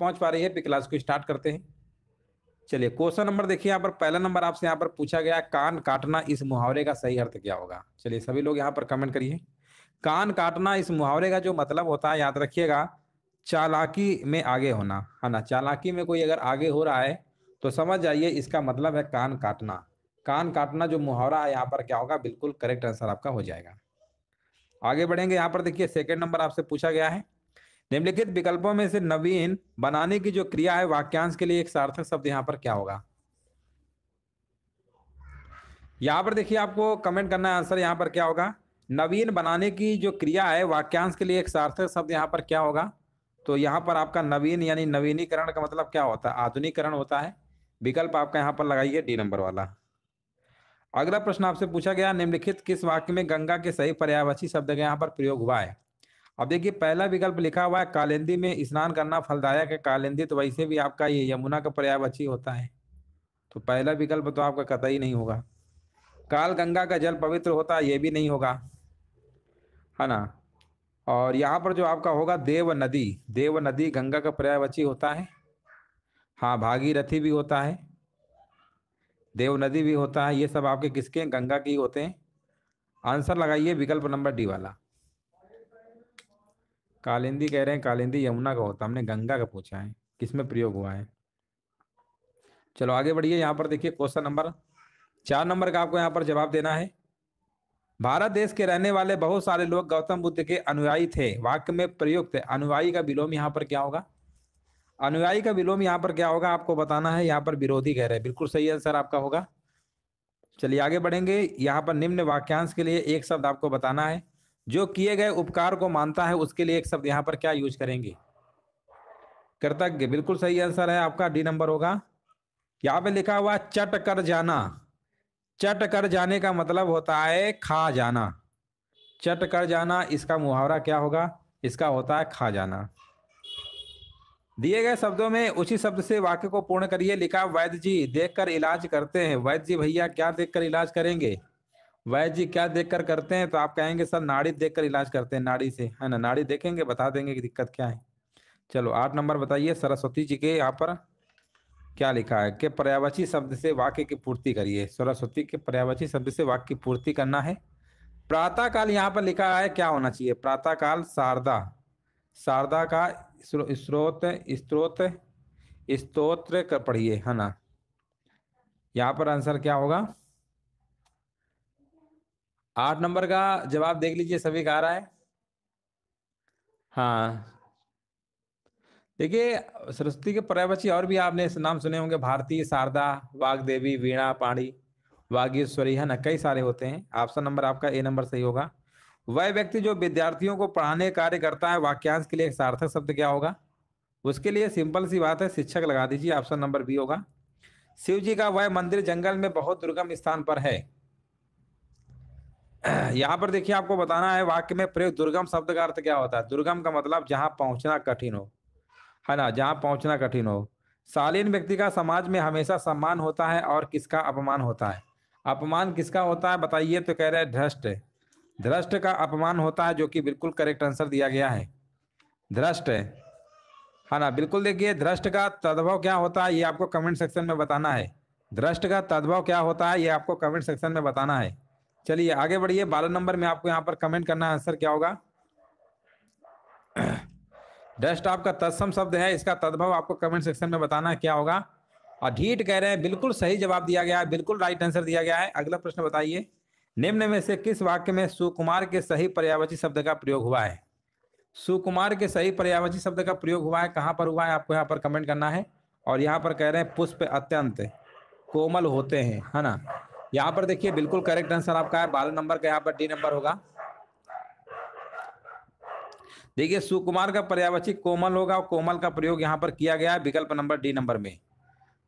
पहुंच पा रही है फिर क्लास को स्टार्ट करते हैं चलिए क्वेश्चन नंबर देखिए यहाँ पर पहला नंबर आपसे यहाँ पर पूछा गया कान काटना इस मुहावरे का सही अर्थ क्या होगा चलिए सभी लोग यहाँ पर कमेंट करिए कान काटना इस मुहावरे का जो मतलब होता है याद रखिएगा चालाकी में आगे होना है हाँ ना चालाकी में कोई अगर आगे हो रहा है तो समझ जाइए इसका मतलब है कान काटना कान काटना जो मुहावरा है यहाँ पर क्या होगा बिल्कुल करेक्ट आंसर आपका हो जाएगा आगे बढ़ेंगे यहाँ पर देखिए सेकंड नंबर आपसे पूछा गया है निम्नलिखित विकल्पों में से नवीन बनाने की जो क्रिया है वाक्यांश के लिए एक सार्थक शब्द यहाँ पर क्या होगा यहाँ पर देखिए आपको कमेंट करना है आंसर यहाँ पर क्या होगा नवीन बनाने की जो क्रिया है वाक्यांश के लिए एक सार्थक शब्द यहाँ पर क्या होगा तो यहाँ पर आपका नवीन यानी नवीनीकरण का मतलब क्या होता है आधुनिकरण होता है विकल्प आपका यहाँ पर लगाइए डी नंबर वाला अगला प्रश्न आपसे पूछा गया निम्नलिखित किस वाक्य में गंगा के सही पर्यायवाची शब्द का यहाँ पर प्रयोग हुआ है अब देखिए पहला विकल्प लिखा हुआ है कालिंदी में स्नान करना फलदायक है कालिंदी तो वैसे भी आपका ये यमुना का पर्यावची होता है तो पहला विकल्प तो आपका कतई नहीं होगा काल गंगा का जल पवित्र होता है ये भी नहीं होगा है ना और यहाँ पर जो आपका होगा देव नदी देव नदी गंगा का अच्छी होता है हाँ भागीरथी भी होता है देव नदी भी होता है ये सब आपके किसके गंगा के होते हैं आंसर लगाइए विकल्प नंबर डी वाला कालिंदी कह रहे हैं कालिंदी यमुना का होता हमने गंगा का पूछा है किसमें प्रयोग हुआ है चलो आगे बढ़िए यहाँ पर देखिए क्वेश्चन नंबर चार नंबर का आपको यहाँ पर जवाब देना है भारत देश के रहने वाले बहुत सारे लोग गौतम बुद्ध के अनुयायी थे वाक्य में प्रयुक्त अनुयायी का विलोम यहाँ पर क्या होगा अनुयायी का विलोम यहाँ पर क्या होगा आपको बताना है यहाँ पर विरोधी कह रहे हैं बिल्कुल सही आंसर आपका होगा चलिए आगे बढ़ेंगे यहाँ पर निम्न वाक्यांश के लिए एक शब्द आपको बताना है जो किए गए उपकार को मानता है उसके लिए एक शब्द यहाँ पर क्या यूज करेंगे कृतज्ञ बिल्कुल सही आंसर है आपका डी नंबर होगा यहाँ पे लिखा हुआ चट कर जाना चट कर जाने का मतलब होता है खा जाना चट कर जाना इसका मुहावरा क्या होगा इसका होता है खा जाना दिए गए शब्दों में उसी शब्द से वाक्य को पूर्ण करिए लिखा वैद्य जी देखकर इलाज करते हैं वैद्य जी भैया क्या देखकर इलाज करेंगे वैद्य जी क्या देखकर करते हैं तो आप कहेंगे सर नाड़ी देखकर इलाज करते हैं नाड़ी से है ना नाड़ी देखेंगे बता देंगे कि दिक्कत क्या है चलो आठ नंबर बताइए सरस्वती जी के यहाँ पर क्या लिखा है कि पर्यावची शब्द से वाक्य की पूर्ति करिए सरस्वती के पर्यावची शब्द से वाक्य की पूर्ति करना है प्रातः काल यहाँ पर लिखा है क्या होना चाहिए प्रातः काल शारदा शारदा का स्रोत स्त्रोत स्त्रोत्र पढ़िए है ना यहाँ पर आंसर क्या होगा आठ नंबर का जवाब देख लीजिए सभी का आ रहा है हाँ देखिए सरस्वती के पर्यावची और भी आपने नाम सुने होंगे भारती शारदा वाघ देवी वीणा पाणी वागेश्वरी है ना कई सारे होते हैं ऑप्शन नंबर आपका ए नंबर सही होगा वह व्यक्ति जो विद्यार्थियों को पढ़ाने कार्य करता है वाक्यांश के लिए एक सार्थक शब्द क्या होगा उसके लिए सिंपल सी बात है शिक्षक लगा दीजिए ऑप्शन नंबर बी होगा शिव जी का वह मंदिर जंगल में बहुत दुर्गम स्थान पर है यहाँ पर देखिए आपको बताना है वाक्य में प्रयोग दुर्गम शब्द का अर्थ क्या होता है दुर्गम का मतलब जहाँ पहुँचना कठिन हो है ना जहाँ पहुँचना कठिन हो शालीन व्यक्ति का समाज में हमेशा सम्मान होता है और किसका अपमान होता है अपमान किसका होता है बताइए तो कह रहे हैं ध्रष्ट ध्रष्ट का अपमान होता है जो कि बिल्कुल करेक्ट आंसर दिया गया है ध्रष्ट है ना बिल्कुल देखिए ध्रष्ट का तद्भव क्या होता है ये आपको कमेंट सेक्शन में बताना है ध्रष्ट का तद्भव क्या होता है ये आपको कमेंट सेक्शन में बताना है चलिए आगे बढ़िए बारह नंबर में आपको यहाँ पर कमेंट करना आंसर क्या होगा डस्ट आपका तत्सम शब्द है इसका तद्भव आपको कमेंट सेक्शन में बताना क्या होगा और ढीट कह रहे हैं बिल्कुल सही जवाब दिया गया है बिल्कुल राइट आंसर दिया गया है अगला प्रश्न बताइए निम्न में से किस वाक्य में सुकुमार के सही पर्यावची शब्द का प्रयोग हुआ है सुकुमार के सही पर्यावची शब्द का प्रयोग हुआ है कहाँ पर हुआ है आपको यहाँ पर कमेंट करना है और यहाँ पर कह रहे हैं पुष्प अत्यंत कोमल होते हैं है ना यहाँ पर देखिए बिल्कुल करेक्ट आंसर आपका है बारह नंबर का यहाँ पर डी नंबर होगा देखिए सुकुमार का पर्यावची कोमल होगा और कोमल का प्रयोग यहाँ पर किया गया है विकल्प नंबर डी नंबर में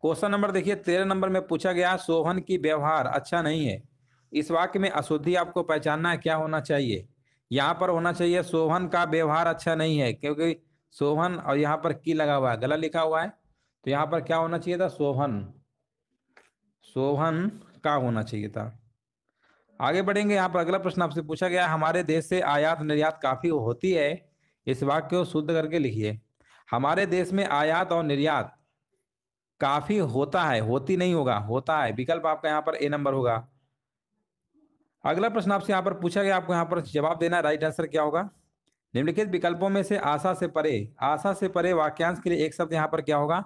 क्वेश्चन नंबर देखिए तेरह नंबर में पूछा गया सोहन की व्यवहार अच्छा नहीं है इस वाक्य में अशुद्धि आपको पहचानना है क्या होना चाहिए यहाँ पर होना चाहिए सोहन का व्यवहार अच्छा नहीं है क्योंकि सोहन और यहाँ पर की लगा हुआ है गला लिखा हुआ है तो यहाँ पर क्या होना चाहिए था सोहन सोहन का होना चाहिए था आगे हाँ। बढ़ेंगे यहाँ पर अगला प्रश्न आपसे पूछा गया हमारे देश से आयात निर्यात काफी होती है इस वाक्य को शुद्ध करके लिखिए हमारे देश में आयात और निर्यात काफी होता है होती नहीं होगा होता है विकल्प आपका यहाँ पर ए नंबर होगा अगला प्रश्न आपसे यहाँ पर पूछा गया आपको यहाँ पर जवाब देना राइट आंसर क्या होगा निम्नलिखित विकल्पों में से आशा से परे आशा से परे वाक्यांश के लिए एक शब्द यहाँ पर क्या होगा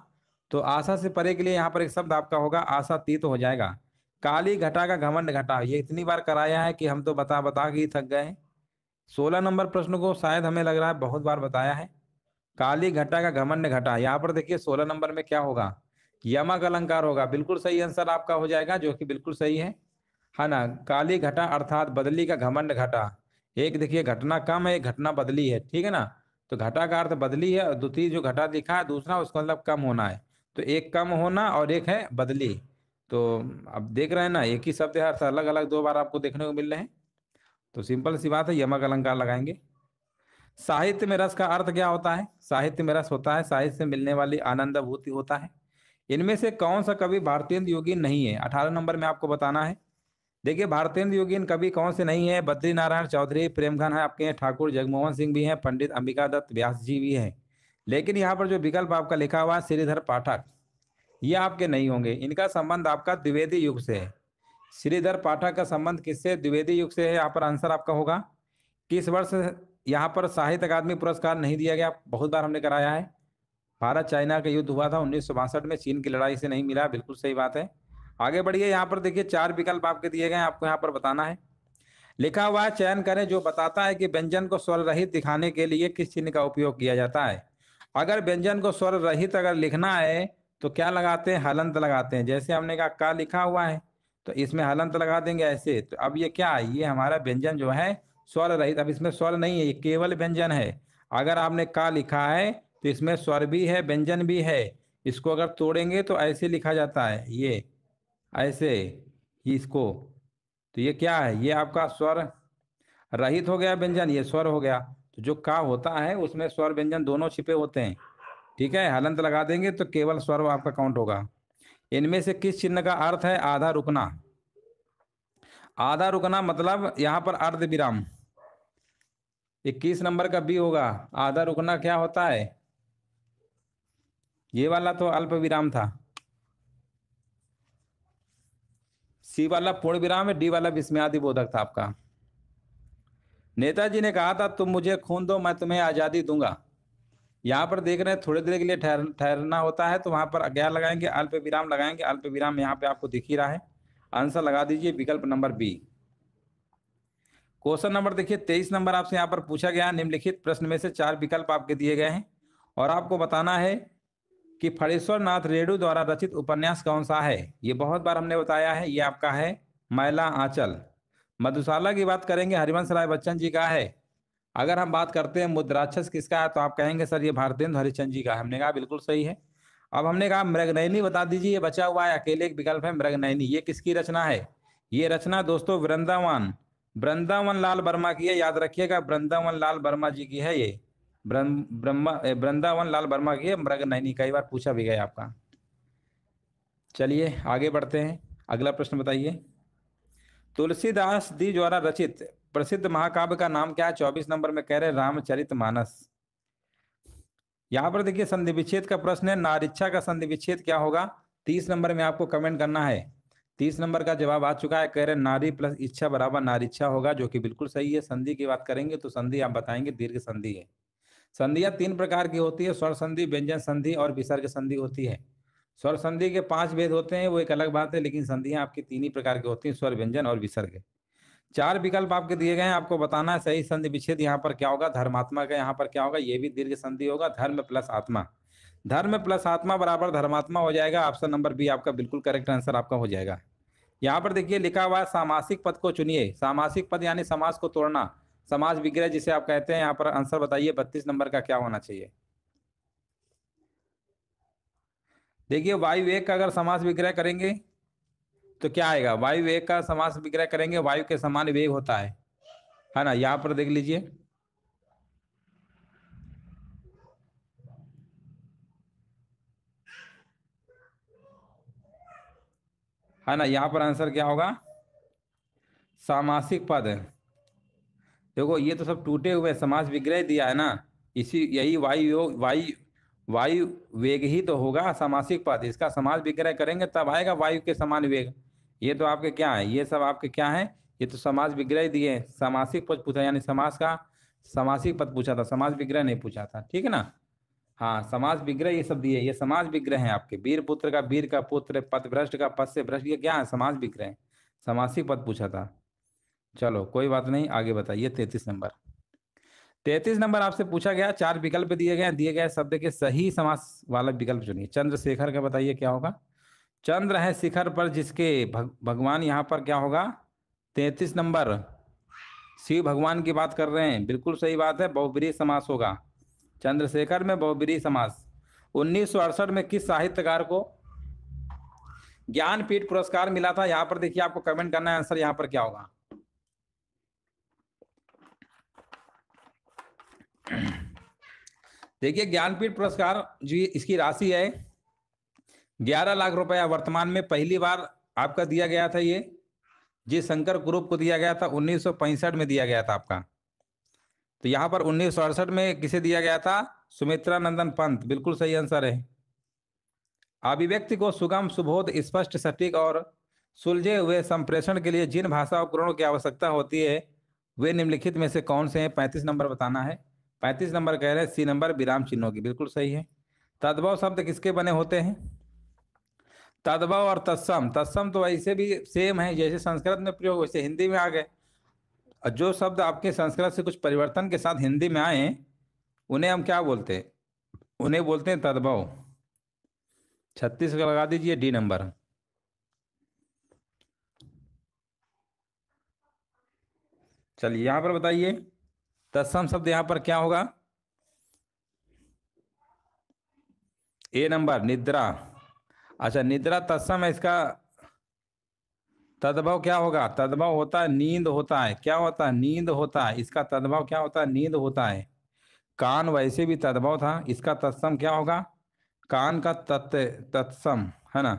तो आशा से परे के लिए यहाँ पर एक शब्द आपका होगा आशातीत तीत हो जाएगा काली घटा का घमंड घटा ये इतनी बार कराया है कि हम तो बता बता के ही थक गए सोलह नंबर प्रश्न को शायद हमें लग रहा है बहुत बार बताया है काली घटा का घमंड घटा यहाँ पर देखिए सोलह नंबर में क्या होगा यमक अलंकार होगा बिल्कुल सही आंसर आपका हो जाएगा जो कि बिल्कुल सही है है हाँ ना काली घटा अर्थात बदली का घमंड घटा एक देखिए घटना कम है घटना बदली है ठीक है ना तो घटा का अर्थ बदली है और द्वितीय जो घटा दिखा है दूसरा उसका मतलब कम होना है तो एक कम होना और एक है बदली तो अब देख रहे हैं ना एक ही शब्द है अलग अलग दो बार आपको देखने को मिल रहे हैं तो सिंपल सी बात है यमक अलंकार लगाएंगे साहित्य में रस का अर्थ क्या होता है साहित्य में रस होता है साहित्य से मिलने वाली आनंद भूति होता है इनमें से कौन सा कवि भारतीय योगीन नहीं है अठारह नंबर में आपको बताना है देखिए भारतेंद्र योगीन कवि कौन से नहीं है बद्री नारायण चौधरी प्रेमघन है आपके ठाकुर जगमोहन सिंह भी हैं पंडित अंबिका दत्त व्यास जी भी हैं लेकिन यहाँ पर जो विकल्प आपका लिखा हुआ है श्रीधर पाठक ये आपके नहीं होंगे इनका संबंध आपका द्विवेदी युग से है श्रीधर पाठक का संबंध किससे द्विवेदी युग से है यहाँ पर आंसर आपका होगा किस वर्ष यहाँ पर साहित्य अकादमी पुरस्कार नहीं दिया गया बहुत बार हमने कराया है भारत चाइना का युद्ध हुआ था उन्नीस में चीन की लड़ाई से नहीं मिला बिल्कुल सही बात है आगे बढ़िए यहाँ पर देखिए चार विकल्प आपके दिए गए आपको यहाँ पर बताना है लिखा हुआ है चयन करें जो बताता है कि व्यंजन को स्वर रहित दिखाने के लिए किस चिन्ह का उपयोग किया जाता है अगर व्यंजन को स्वर रहित अगर लिखना है तो क्या लगाते हैं हलंत लगाते हैं जैसे हमने कहा का लिखा हुआ है तो इसमें हलंत लगा देंगे ऐसे तो अब ये क्या है ये हमारा व्यंजन जो है स्वर रहित अब इसमें स्वर नहीं है ये केवल व्यंजन है अगर आपने का लिखा है तो इसमें स्वर भी है व्यंजन भी है इसको अगर तोड़ेंगे तो ऐसे लिखा जाता है ये ऐसे इसको तो ये क्या है ये आपका स्वर रहित हो गया व्यंजन ये स्वर हो गया तो जो का होता है उसमें स्वर व्यंजन दोनों छिपे होते हैं ठीक है हलंत लगा देंगे तो केवल स्वर आपका काउंट होगा इनमें से किस चिन्ह का अर्थ है आधा रुकना आधा रुकना मतलब यहां पर अर्ध विराम इक्कीस नंबर का बी होगा आधा रुकना क्या होता है ये वाला तो अल्प विराम था सी वाला पूर्ण विराम है डी वाला आदि बोधक था आपका नेताजी ने कहा था तुम मुझे खून दो मैं तुम्हें आजादी दूंगा यहाँ पर देख रहे हैं थोड़ी देर के लिए ठहर ठहरना होता है तो वहाँ पर अज्ञात लगाएंगे अल्प विराम लगाएंगे अल्प विराम यहाँ पे आपको दिख ही रहा है आंसर लगा दीजिए विकल्प नंबर बी क्वेश्चन नंबर देखिए तेईस नंबर आपसे यहाँ पर पूछा गया निम्नलिखित प्रश्न में से चार विकल्प आपके दिए गए हैं और आपको बताना है कि फणेश्वर नाथ रेणु द्वारा रचित उपन्यास कौन सा है ये बहुत बार हमने बताया है ये आपका है मैला आंचल मधुशाला की बात करेंगे हरिवंश राय बच्चन जी का है अगर हम बात करते हैं मुद्राक्षस किसका है तो आप कहेंगे सर ये भारतेंद्र हरिचंद जी का हमने कहा बिल्कुल सही है अब हमने कहा मृगनैनी बता दीजिए ये बचा हुआ है अकेले एक विकल्प है मृगनैनी ये किसकी रचना है ये रचना दोस्तों वृंदावन वृंदावन लाल वर्मा की है याद रखिएगा वृंदावन लाल वर्मा जी की है ये वृंदावन लाल वर्मा की है मृगनैनी कई बार पूछा भी गया आपका चलिए आगे बढ़ते हैं अगला प्रश्न बताइए तुलसीदास दी द्वारा रचित प्रसिद्ध महाकाव्य का नाम क्या है चौबीस नंबर में कह रहे रामचरित मानस यहाँ पर देखिए संधि विच्छेद का प्रश्न है नारिच्छा का संधि विच्छेद क्या होगा तीस नंबर में आपको कमेंट करना है तीस नंबर का जवाब आ चुका है कह रहे नारी प्लस इच्छा बराबर नारिच्छा होगा जो कि बिल्कुल सही है संधि की बात करेंगे तो संधि आप बताएंगे दीर्घ संधि है संधिया तीन प्रकार की होती है स्वर संधि व्यंजन संधि और विसर्ग संधि होती है स्वर संधि के पांच भेद होते हैं वो एक अलग बात है लेकिन संधियां आपकी तीन ही प्रकार की होती हैं स्वर व्यंजन और विसर्ग चार विकल्प आपके दिए गए हैं आपको बताना है सही संधि विच्छेद यहाँ पर क्या होगा धर्मात्मा का यहाँ पर क्या होगा ये भी दीर्घ संधि होगा धर्म प्लस आत्मा धर्म प्लस आत्मा बराबर धर्मात्मा हो जाएगा ऑप्शन नंबर बी आपका बिल्कुल करेक्ट आंसर आपका हो जाएगा यहाँ पर देखिए लिखा हुआ है सामासिक पद को चुनिए सामासिक पद यानी समाज को तोड़ना समाज विग्रह जिसे आप कहते हैं यहाँ पर आंसर बताइए बत्तीस नंबर का क्या होना चाहिए देखिए वायु एक का अगर समाज विग्रह करेंगे तो क्या आएगा वायु वेग का समास विग्रह करेंगे वायु के समान वेग होता है है ना यहां पर देख लीजिए है ना यहां पर आंसर क्या होगा सामासिक पद देखो ये तो सब टूटे हुए समास विग्रह दिया है ना इसी यही वायु वायु वायु वेग ही तो होगा सामासिक पद इसका समास विग्रह करेंगे तब आएगा वायु के समान वेग ये तो आपके क्या है ये सब आपके क्या है ये तो समाज विग्रह दिए सामासिक पद पूछा यानी समाज का सामासिक पद पूछा था समाज विग्रह नहीं पूछा था ठीक है ना हाँ समाज विग्रह ये सब दिए ये समाज विग्रह है आपके वीर पुत्र का वीर का पुत्र पद भ्रष्ट का पद से भ्रष्ट ये क्या है समाज विग्रह समासिक पद पूछा था चलो कोई बात नहीं आगे बताइए तैतीस नंबर तैतीस नंबर आपसे पूछा गया चार विकल्प दिए गए दिए गए शब्द के सही समास वाला विकल्प चुनिए चंद्रशेखर का बताइए क्या होगा चंद्र है शिखर पर जिसके भग, भगवान यहाँ पर क्या होगा तैतीस नंबर शिव भगवान की बात कर रहे हैं बिल्कुल सही बात है बहुब्री समास होगा चंद्रशेखर में बहुब्री समास उन्नीस में किस साहित्यकार को ज्ञानपीठ पुरस्कार मिला था यहाँ पर देखिए आपको कमेंट करना है आंसर यहाँ पर क्या होगा देखिए ज्ञानपीठ पुरस्कार जी इसकी राशि है ग्यारह लाख रुपया वर्तमान में पहली बार आपका दिया गया था ये जी शंकर ग्रुप को दिया गया था उन्नीस में दिया गया था आपका तो यहाँ पर उन्नीस में किसे दिया गया था सुमित्रा नंदन पंत बिल्कुल सही आंसर है अभिव्यक्ति को सुगम सुबोध स्पष्ट सटीक और सुलझे हुए संप्रेषण के लिए जिन भाषा उपकरणों की आवश्यकता होती है वे निम्नलिखित में से कौन से हैं पैंतीस नंबर बताना है पैंतीस नंबर कह रहे हैं सी नंबर विराम चिन्हों की बिल्कुल सही है तद्भव शब्द किसके बने होते हैं तदभव और तत्सम तत्सम तो वैसे भी सेम है जैसे संस्कृत में प्रयोग वैसे हिंदी में आ गए और जो शब्द आपके संस्कृत से कुछ परिवर्तन के साथ हिंदी में आए उन्हें हम क्या बोलते हैं उन्हें बोलते हैं तदभव छत्तीस का लगा दीजिए डी नंबर चलिए यहां पर बताइए तत्सम शब्द यहां पर क्या होगा ए नंबर निद्रा अच्छा निद्रा तत्सम इसका तद्भव क्या होगा तद्भव होता है नींद होता है क्या होता है नींद होता है इसका तद्भव क्या होता है नींद होता है कान वैसे भी तद्भव था इसका तत्सम क्या होगा कान का तत् तत्सम है ना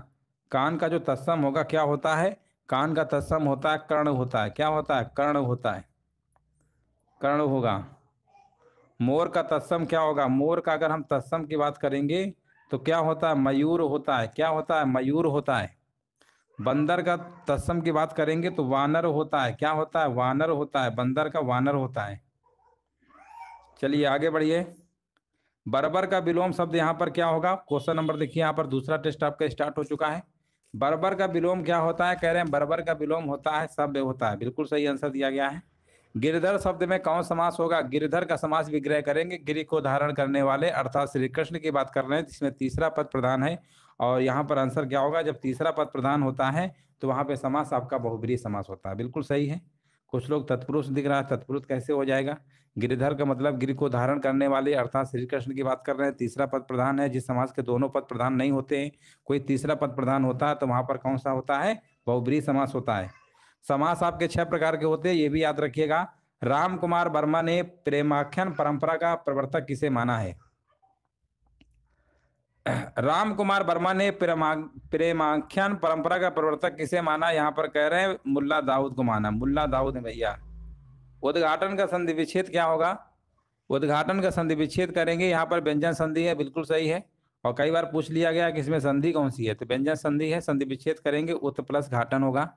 कान का जो तत्सम होगा क्या होता है कान का तत्सम होता है कर्ण होता है क्या होता है कर्ण होता है कर्ण होगा मोर का तत्सम क्या होगा मोर का अगर हम तत्सम की बात करेंगे तो क्या होता है मयूर होता है क्या होता है मयूर होता है बंदर का तस्म की बात करेंगे तो वानर होता है क्या होता है वानर होता है बंदर का वानर होता है चलिए आगे बढ़िए बर्बर का विलोम शब्द यहाँ पर क्या होगा क्वेश्चन नंबर देखिए यहाँ पर दूसरा टेस्ट आपका स्टार्ट हो चुका है बर्बर का विलोम क्या होता है कह रहे हैं बर्बर का विलोम होता है सब होता है बिल्कुल सही आंसर दिया गया है गिरधर शब्द में कौन समास होगा गिरधर का समास विग्रह करेंगे गिरी को धारण करने वाले अर्थात श्री कृष्ण की बात कर रहे हैं जिसमें तीसरा पद प्रधान है और यहाँ पर आंसर क्या होगा जब तीसरा पद प्रधान होता है तो वहां पे समास आपका बहुबरी समास होता है बिल्कुल सही है कुछ लोग तत्पुरुष दिख रहा है तत्पुरुष कैसे हो जाएगा गिरिधर का मतलब गिरि को धारण करने वाले अर्थात श्री कृष्ण की बात कर रहे हैं तीसरा पद प्रधान है जिस समाज के दोनों पद प्रधान नहीं होते हैं कोई तीसरा पद प्रधान होता है तो वहां पर कौन सा होता है बहुब्री समास होता है समास आपके छह प्रकार के होते हैं ये भी याद रखिएगा राम कुमार वर्मा ने प्रेमाख्यान परंपरा का प्रवर्तक किसे माना है राम कुमार वर्मा ने प्रेमा प्रेमाख्यान परंपरा का प्रवर्तक किसे माना यहाँ पर कह रहे हैं मुल्ला दाऊद को माना मुल्ला दाऊद है भैया उद्घाटन का संधि विच्छेद क्या होगा उद्घाटन का संधि विच्छेद करेंगे यहाँ पर व्यंजन संधि है बिल्कुल सही है और कई बार पूछ लिया गया कि इसमें संधि कौन सी है तो व्यंजन संधि है संधि विच्छेद करेंगे उत प्लस घाटन होगा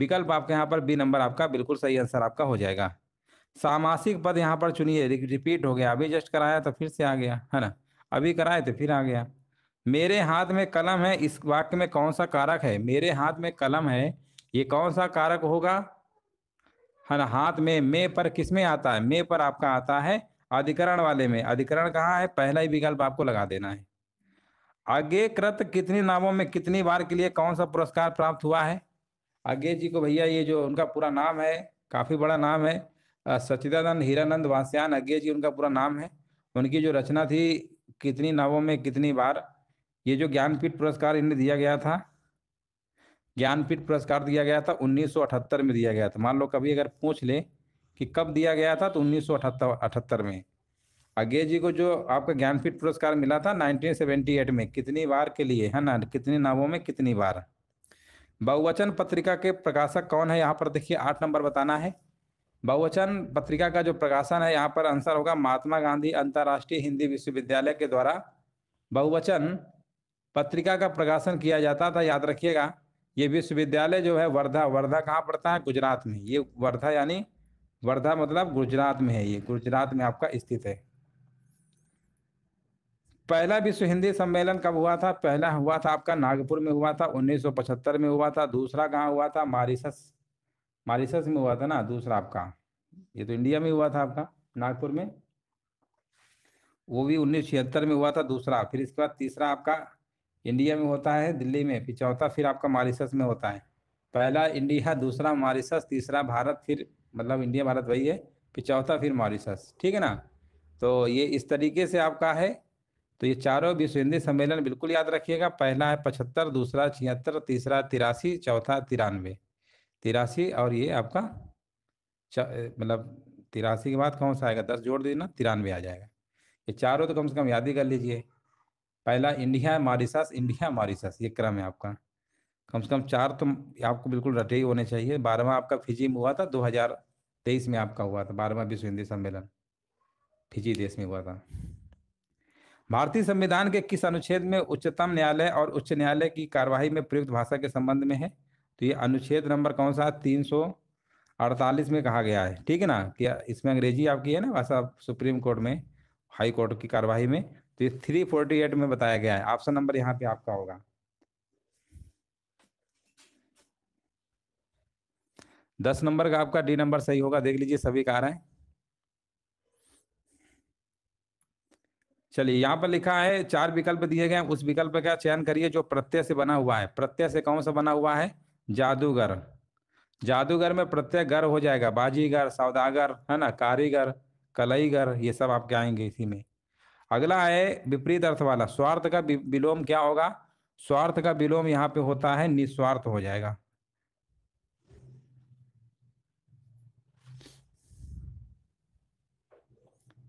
विकल्प आपके यहाँ पर बी नंबर आपका बिल्कुल सही आंसर आपका हो जाएगा सामासिक पद यहाँ पर चुनिए रिपीट हो गया अभी जस्ट कराया तो फिर से आ गया है ना अभी कराए तो फिर आ गया मेरे हाथ में कलम है इस वाक्य में कौन सा कारक है मेरे हाथ में कलम है ये कौन सा कारक होगा है ना हाथ में मे पर किस में आता है मे पर आपका आता है अधिकरण वाले में अधिकरण कहाँ है पहला ही विकल्प आपको लगा देना है आगे कृत कितनी नामों में कितनी बार के लिए कौन सा पुरस्कार प्राप्त हुआ है अज्ञेय जी को भैया ये जो उनका पूरा नाम है काफ़ी बड़ा नाम है सचिदानंद हीरानंद वास्यान अज्ञेय जी उनका पूरा नाम है उनकी जो रचना थी कितनी नावों में कितनी बार ये जो ज्ञानपीठ पुरस्कार इन्हें दिया गया था ज्ञानपीठ पुरस्कार दिया गया था 1978 में दिया गया था मान लो कभी अगर पूछ ले कि कब दिया गया था तो उन्नीस में अज्ञे जी को जो आपका ज्ञानपीठ पुरस्कार मिला था 1978 में कितनी बार के लिए है ना कितनी नावों में कितनी बार बहुवचन पत्रिका के प्रकाशक कौन है यहाँ पर देखिए आठ नंबर बताना है बहुवचन पत्रिका का जो प्रकाशन है यहाँ पर आंसर होगा महात्मा गांधी अंतर्राष्ट्रीय हिंदी विश्वविद्यालय के द्वारा बहुवचन पत्रिका का प्रकाशन किया जाता था याद रखिएगा ये विश्वविद्यालय जो है वर्धा वर्धा कहाँ पड़ता है गुजरात में ये वर्धा यानी वर्धा मतलब गुजरात में है ये गुजरात में आपका स्थित है पहला विश्व हिंदी सम्मेलन कब हुआ था पहला हुआ था आपका नागपुर में हुआ था 1975 में हुआ था दूसरा कहाँ हुआ था मारिसस मारिसस में हुआ था ना दूसरा आपका ये तो इंडिया में हुआ था आपका नागपुर में वो भी उन्नीस में हुआ था दूसरा फिर इसके बाद तीसरा आपका इंडिया में होता है दिल्ली में फिर चौथा फिर आपका मारिसस में होता है पहला इंडिया दूसरा मारिसस तीसरा भारत फिर मतलब इंडिया भारत वही है फिर चौथा फिर मारिसस ठीक है ना तो ये इस तरीके से आपका है तो ये चारों विश्व हिंदी सम्मेलन बिल्कुल याद रखिएगा पहला है पचहत्तर दूसरा छिहत्तर तीसरा तिरासी चौथा तिरानवे तिरासी और ये आपका मतलब तिरासी के बाद कौन सा आएगा दस जोड़ देना तिरानवे आ जाएगा ये चारों तो कम से कम याद ही कर लीजिए पहला इंडिया मॉरिशस इंडिया मॉरिशस ये क्रम है आपका कम से कम चार तो आपको बिल्कुल रटे ही होने चाहिए बारहवा आपका फिजी में हुआ था दो तेईस में आपका हुआ था बारहवा विश्व हिंदी सम्मेलन फिजी देश में हुआ था भारतीय संविधान के किस अनुच्छेद में उच्चतम न्यायालय और उच्च न्यायालय की कार्यवाही में प्रयुक्त भाषा के संबंध में है तो ये अनुच्छेद नंबर कौन सा तीन सौ अड़तालीस में कहा गया है ठीक है ना कि इसमें अंग्रेजी आपकी है ना भाषा सुप्रीम कोर्ट में हाई कोर्ट की कार्यवाही में तो ये थ्री फोर्टी एट में बताया गया है ऑप्शन नंबर यहाँ पे आपका होगा दस नंबर का आपका डी नंबर सही होगा देख लीजिए सभी कह रहे हैं चलिए यहाँ पर लिखा है चार विकल्प दिए गए उस विकल्प का चयन करिए जो प्रत्यय से बना हुआ है प्रत्यय से कौन सा बना हुआ है जादूगर जादूगर में प्रत्यय गर हो जाएगा बाजीगर सौदागर है ना कारीगर कलईगर ये सब आपके आएंगे इसी में अगला है विपरीत अर्थ वाला स्वार्थ का विलोम क्या होगा स्वार्थ का विलोम यहाँ पे होता है निस्वार्थ हो जाएगा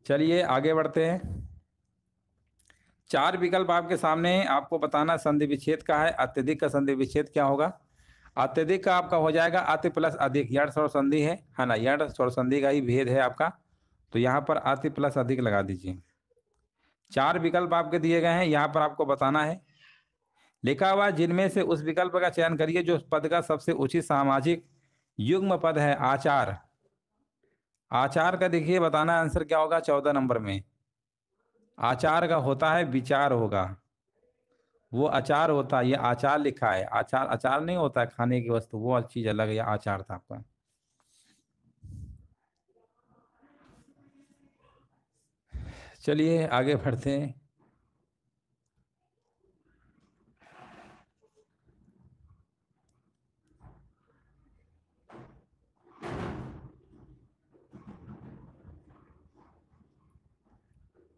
चलिए आगे बढ़ते हैं चार विकल्प आपके सामने आपको बताना संधि विच्छेद का है अत्यधिक का संधि विच्छेद क्या होगा अत्यधिक का आपका हो जाएगा अति प्लस अधिक यण स्वर संधि है है ना यण स्वर संधि का ही भेद है आपका तो यहाँ पर अति प्लस अधिक लगा दीजिए चार विकल्प आपके दिए गए हैं यहाँ पर आपको बताना है लिखा हुआ जिनमें से उस विकल्प का चयन करिए जो पद का सबसे उचित सामाजिक युग्म पद है आचार आचार का देखिए बताना आंसर क्या होगा चौदह नंबर में आचार का होता है विचार होगा वो आचार होता है ये आचार लिखा है आचार आचार नहीं होता है खाने की वस्तु वो चीज अलग है आचार था आपका चलिए आगे बढ़ते हैं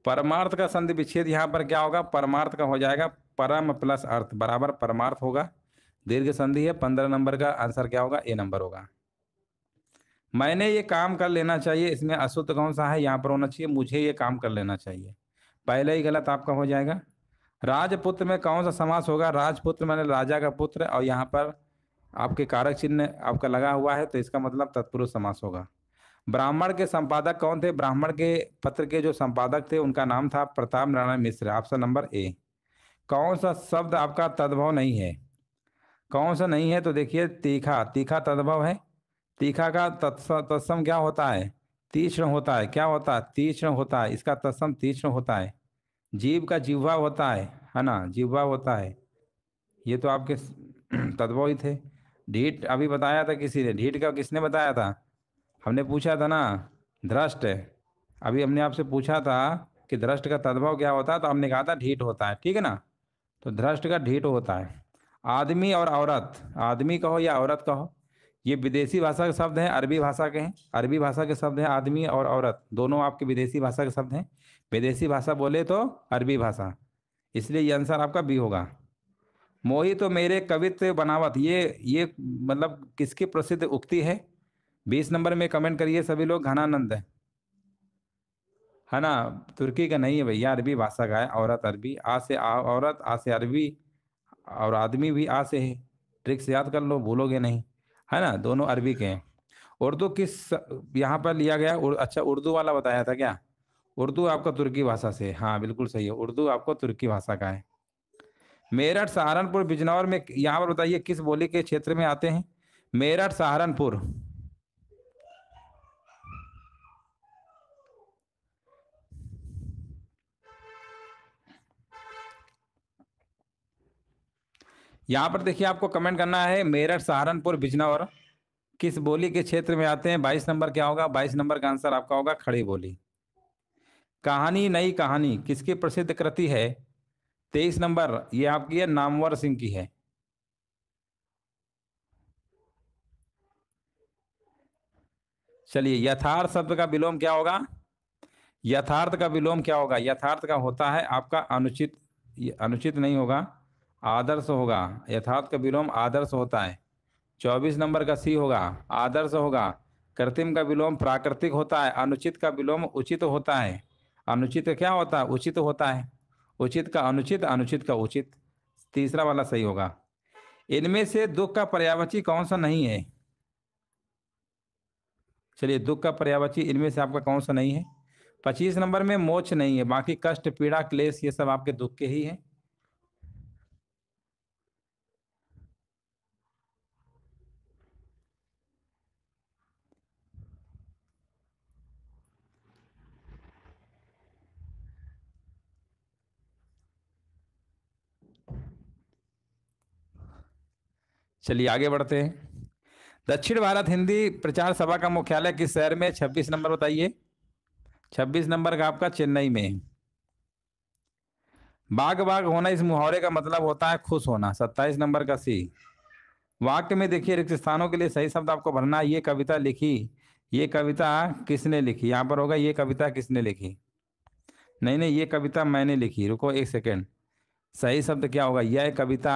परमार्थ का संधि विच्छेद यहाँ पर क्या होगा परमार्थ का हो जाएगा परम प्लस अर्थ बराबर परमार्थ होगा दीर्घ संधि है पंद्रह नंबर का आंसर क्या होगा ए नंबर होगा मैंने ये काम कर लेना चाहिए इसमें अशुद्ध कौन सा है यहाँ पर होना चाहिए मुझे ये काम कर लेना चाहिए पहले ही गलत आपका हो जाएगा राजपुत्र में कौन सा समास होगा राजपुत्र मैंने राजा का पुत्र और यहाँ पर आपके कारक चिन्ह आपका लगा हुआ है तो इसका मतलब तत्पुरुष समास होगा ब्राह्मण के संपादक कौन थे ब्राह्मण के पत्र के जो संपादक थे उनका नाम था Pratap Narayan Mishra option number A कौन सा शब्द आपका तद्भव नहीं है कौन सा नहीं है तो देखिए तीखा तीखा तद्भव है तीखा का तत्सम क्या होता है तीक्ष्ण होता है क्या होता है तीक्ष्ण होता है इसका तत्सम तीक्ष्ण होता है जीव का जिह्वा होता है है ना जिह्वा होता है ये तो आपके तद्भव ही थे ढीठ अभी बताया था किसी ने ढीठ का किसने बताया था हमने पूछा था ना ध्रष्ट अभी हमने आपसे पूछा था कि ध्रष्ट का तद्भव क्या होता है तो हमने कहा था ढीठ होता है ठीक है ना तो ध्रष्ट का ढीट होता है आदमी और औरत आदमी कहो या औरत कहो ये विदेशी भाषा के शब्द हैं अरबी भाषा के हैं अरबी भाषा के शब्द हैं आदमी और औरत दोनों आपके विदेशी भाषा के शब्द हैं विदेशी भाषा बोले तो अरबी भाषा इसलिए ये आंसर आपका बी होगा मोही तो मेरे कवित्व बनावत ये ये मतलब किसकी प्रसिद्ध उक्ति है बीस नंबर में कमेंट करिए सभी लोग घनानंद है है ना तुर्की का नहीं है भैया अरबी भाषा का है औरत अरबी आ से आ, औरत आ से अरबी और आदमी भी आ से है ट्रिक से याद कर लो भूलोगे नहीं है ना दोनों अरबी के हैं उर्दू किस यहाँ पर लिया गया उर, अच्छा उर्दू वाला बताया था क्या उर्दू आपका तुर्की भाषा से है हाँ बिल्कुल सही है उर्दू आपको तुर्की भाषा का है मेरठ सहारनपुर बिजनौर में यहाँ पर बताइए किस बोली के क्षेत्र में आते हैं मेरठ सहारनपुर यहाँ पर देखिए आपको कमेंट करना है मेरठ सहारनपुर बिजनौर किस बोली के क्षेत्र में आते हैं बाईस नंबर क्या होगा बाईस नंबर का आंसर आपका होगा खड़ी बोली कहानी नई कहानी किसकी प्रसिद्ध कृति है तेईस नंबर ये आपकी है नामवर सिंह की है चलिए यथार्थ शब्द का विलोम क्या होगा यथार्थ का विलोम क्या होगा यथार्थ का होता है आपका अनुचित अनुचित नहीं होगा आदर्श होगा यथार्थ का विलोम आदर्श होता है चौबीस नंबर का सी होगा आदर्श होगा कृत्रिम का विलोम प्राकृतिक होता है अनुचित का विलोम उचित होता है अनुचित क्या होता है उचित होता है उचित का अनुचित अनुचित का उचित तीसरा वाला सही होगा इनमें से दुख का पर्यावची कौन सा नहीं है चलिए दुख का पर्यावची इनमें से आपका कौन सा नहीं है पच्चीस नंबर में मोक्ष नहीं है बाकी कष्ट पीड़ा क्लेश ये सब आपके दुख के ही है चलिए आगे बढ़ते हैं दक्षिण भारत हिंदी प्रचार सभा का मुख्यालय किस शहर में छब्बीस नंबर बताइए छब्बीस नंबर का आपका चेन्नई में बाग बाग होना इस मुहावरे का मतलब होता है खुश होना सत्ताईस नंबर का सी वाक्य में देखिए रिक्त स्थानों के लिए सही शब्द आपको भरना ये कविता लिखी ये कविता किसने लिखी यहाँ पर होगा ये कविता किसने लिखी नहीं नहीं ये कविता मैंने लिखी रुको एक सेकेंड सही शब्द क्या होगा यह कविता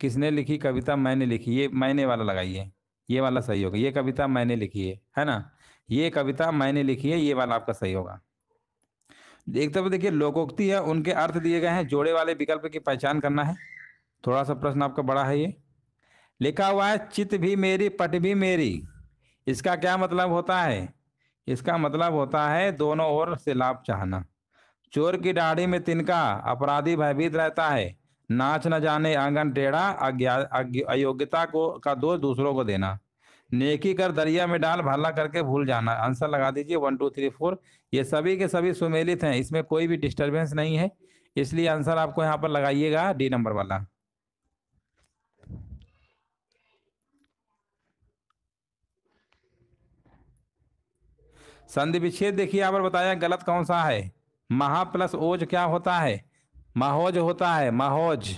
किसने लिखी कविता मैंने लिखी ये मैंने वाला लगाइए ये वाला सही होगा ये कविता मैंने लिखी है है ना ये कविता मैंने लिखी है ये वाला आपका सही होगा एक तरफ देखिए लोकोक्ति है उनके अर्थ दिए गए हैं जोड़े वाले विकल्प की पहचान करना है थोड़ा सा प्रश्न आपका बड़ा है ये लिखा हुआ है चित भी मेरी पट भी मेरी इसका क्या मतलब होता है इसका मतलब होता है दोनों ओर से लाभ चाहना चोर की दाढ़ी में तिनका अपराधी भयभीत रहता है नाच न जाने आंगन टेढ़ा अयोग्यता को का दोष दूसरों को देना नेकी कर दरिया में डाल भला करके भूल जाना आंसर लगा दीजिए वन टू थ्री फोर ये सभी के सभी सुमेलित हैं इसमें कोई भी डिस्टरबेंस नहीं है इसलिए आंसर आपको यहाँ पर लगाइएगा डी नंबर वाला संधि विच्छेद देखिए यहाँ पर बताया गलत कौन सा है महा प्लस ओज क्या होता है माहौज होता है माहौज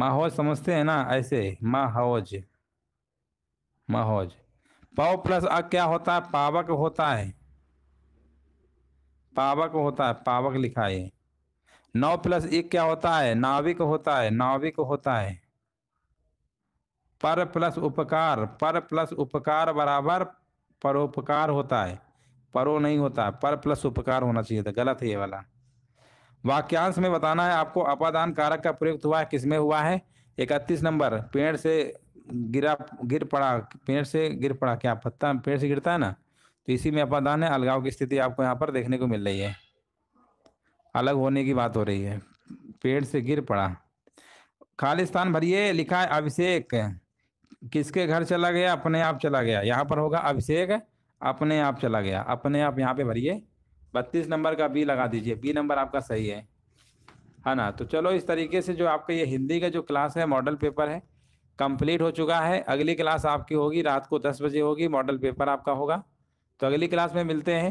माहौज समझते हैं ना ऐसे माहौज माहौज पाव प्लस अ क्या होता है पावक होता है पावक होता है पावक लिखा है नौ प्लस एक क्या होता है नाविक होता है नाविक होता है पर प्लस उपकार पर प्लस उपकार बराबर परोपकार होता है परो नहीं होता पर प्लस उपकार होना चाहिए था गलत है ये वाला वाक्यांश में बताना है आपको अपादान कारक का प्रयुक्त हुआ है किसमें हुआ है इकतीस नंबर पेड़ से गिरा गिर पड़ा पेड़ से गिर पड़ा क्या पत्ता पेड़ से गिरता है ना तो इसी में अपादान है अलगाव की स्थिति आपको यहाँ पर देखने को मिल रही है अलग होने की बात हो रही है पेड़ से गिर पड़ा खाली स्थान भरिए लिखा है अभिषेक किसके घर चला गया अपने आप चला गया यहाँ पर होगा अभिषेक अपने आप चला गया अपने आप यहाँ पे भरिए बत्तीस नंबर का बी लगा दीजिए बी नंबर आपका सही है है ना तो चलो इस तरीके से जो आपका ये हिंदी का जो क्लास है मॉडल पेपर है कंप्लीट हो चुका है अगली क्लास आपकी होगी रात को दस बजे होगी मॉडल पेपर आपका होगा तो अगली क्लास में मिलते हैं